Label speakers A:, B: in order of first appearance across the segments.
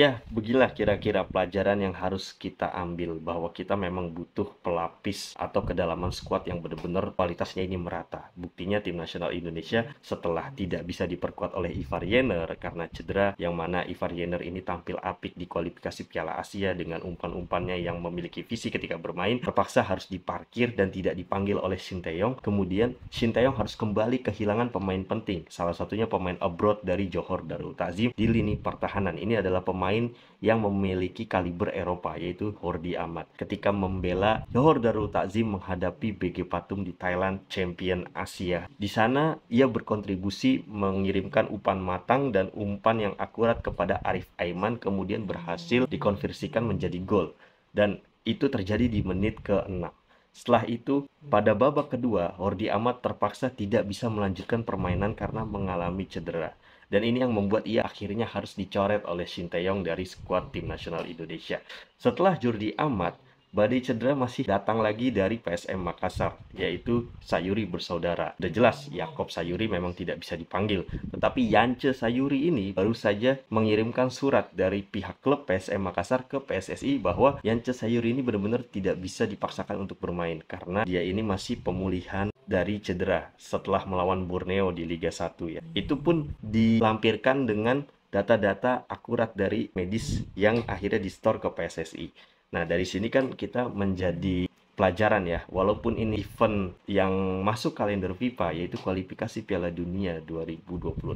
A: Ya, beginilah kira-kira pelajaran yang harus kita ambil bahwa kita memang butuh pelapis atau kedalaman skuad yang benar-benar kualitasnya ini merata. Buktinya tim nasional Indonesia setelah tidak bisa diperkuat oleh Ivar Jenner karena cedera yang mana Ivar Jenner ini tampil apik di kualifikasi Piala Asia dengan umpan-umpannya yang memiliki visi ketika bermain terpaksa harus diparkir dan tidak dipanggil oleh Shin Yong Kemudian Shin Yong harus kembali kehilangan pemain penting, salah satunya pemain abroad dari Johor Darul Tazim di lini pertahanan. Ini adalah pemain pemain yang memiliki kaliber Eropa yaitu Hordi Ahmad ketika membela Johor Darul Takzim menghadapi BG Patum di Thailand Champion Asia. Di sana ia berkontribusi mengirimkan umpan matang dan umpan yang akurat kepada Arif Aiman kemudian berhasil dikonversikan menjadi gol dan itu terjadi di menit ke-6. Setelah itu, pada babak kedua, Hordi Ahmad terpaksa tidak bisa melanjutkan permainan karena mengalami cedera. Dan ini yang membuat ia akhirnya harus dicoret oleh Shin Taeyong dari skuad tim nasional Indonesia. Setelah Jordi Amat, badai cedera masih datang lagi dari PSM Makassar, yaitu Sayuri bersaudara. Sudah jelas, Yakob Sayuri memang tidak bisa dipanggil. Tetapi Yance Sayuri ini baru saja mengirimkan surat dari pihak klub PSM Makassar ke PSSI bahwa Yance Sayuri ini benar-benar tidak bisa dipaksakan untuk bermain karena dia ini masih pemulihan dari cedera setelah melawan Borneo di Liga 1 ya. Itu pun dilampirkan dengan data-data akurat dari medis yang akhirnya di-store ke PSSI. Nah, dari sini kan kita menjadi pelajaran ya. Walaupun ini event yang masuk kalender FIFA yaitu kualifikasi Piala Dunia 2026,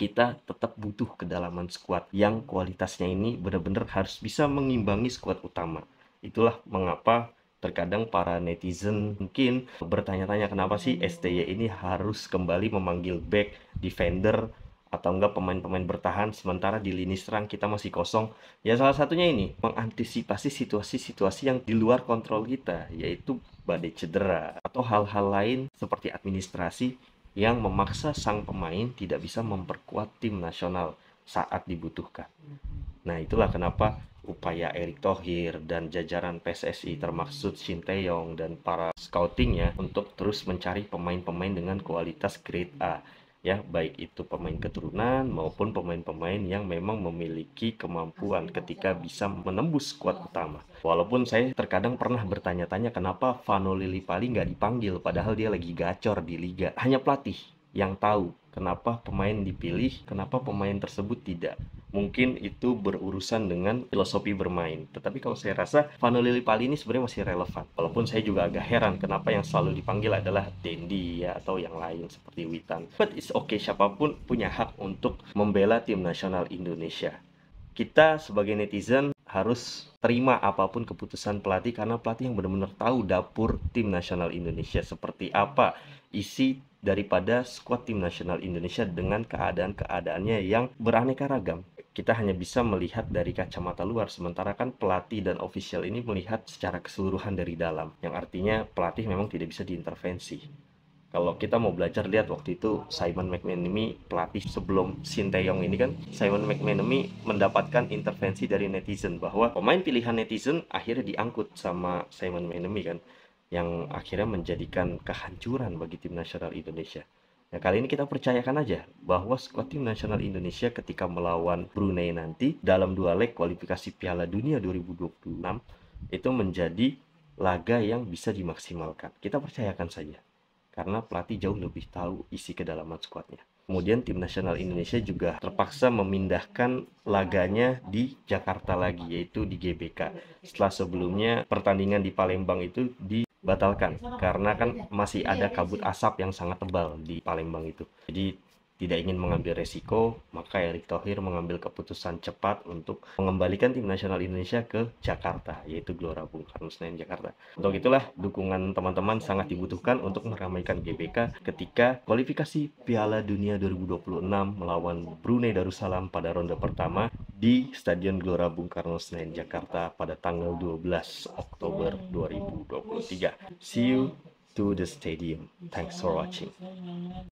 A: kita tetap butuh kedalaman skuad yang kualitasnya ini benar-benar harus bisa mengimbangi skuad utama. Itulah mengapa Terkadang para netizen mungkin bertanya-tanya kenapa sih hmm. STY ini harus kembali memanggil back defender atau enggak pemain-pemain bertahan sementara di lini serang kita masih kosong ya salah satunya ini mengantisipasi situasi-situasi yang di luar kontrol kita yaitu badai cedera atau hal-hal lain seperti administrasi yang memaksa sang pemain tidak bisa memperkuat tim nasional saat dibutuhkan hmm. nah itulah kenapa upaya Erick Thohir dan jajaran PSSI termaksud Shin Taeyong dan para scoutingnya untuk terus mencari pemain-pemain dengan kualitas grade A ya baik itu pemain keturunan maupun pemain-pemain yang memang memiliki kemampuan ketika bisa menembus skuad utama. Walaupun saya terkadang pernah bertanya-tanya kenapa Vano Pali nggak dipanggil padahal dia lagi gacor di liga. Hanya pelatih yang tahu kenapa pemain dipilih, kenapa pemain tersebut tidak. Mungkin itu berurusan dengan filosofi bermain. Tetapi kalau saya rasa Vano Pali ini sebenarnya masih relevan. Walaupun saya juga agak heran kenapa yang selalu dipanggil adalah Dendi ya, atau yang lain seperti Witan. But it's okay, siapapun punya hak untuk membela tim nasional Indonesia. Kita sebagai netizen harus terima apapun keputusan pelatih karena pelatih yang benar-benar tahu dapur tim nasional Indonesia seperti apa, isi daripada skuad tim nasional Indonesia dengan keadaan-keadaannya yang beraneka ragam. Kita hanya bisa melihat dari kacamata luar, sementara kan pelatih dan official ini melihat secara keseluruhan dari dalam, yang artinya pelatih memang tidak bisa diintervensi. Kalau kita mau belajar lihat waktu itu Simon McManamy pelatih sebelum Taeyong ini kan Simon McManamy mendapatkan intervensi dari netizen bahwa pemain pilihan netizen akhirnya diangkut sama Simon McManamy kan yang akhirnya menjadikan kehancuran bagi tim nasional Indonesia. Nah, kali ini kita percayakan aja bahwa skuad tim nasional Indonesia ketika melawan Brunei nanti dalam dua leg kualifikasi Piala Dunia 2026 itu menjadi laga yang bisa dimaksimalkan. Kita percayakan saja karena pelatih jauh lebih tahu isi kedalaman skuadnya. Kemudian tim nasional Indonesia juga terpaksa memindahkan laganya di Jakarta lagi yaitu di GBK. Setelah sebelumnya pertandingan di Palembang itu di batalkan karena kan masih iya, ada iya kabut asap yang sangat tebal di Palembang itu. Jadi tidak ingin mengambil resiko, maka Erick Thohir mengambil keputusan cepat untuk mengembalikan tim nasional Indonesia ke Jakarta, yaitu Gelora Bung Karno Senayan Jakarta. Untuk itulah dukungan teman-teman sangat dibutuhkan untuk meramaikan GBK ketika kualifikasi Piala Dunia 2026 melawan Brunei Darussalam pada ronde pertama di Stadion Gelora Bung Karno Senayan Jakarta pada tanggal 12 Oktober 2023. See you to the stadium. Thanks for watching.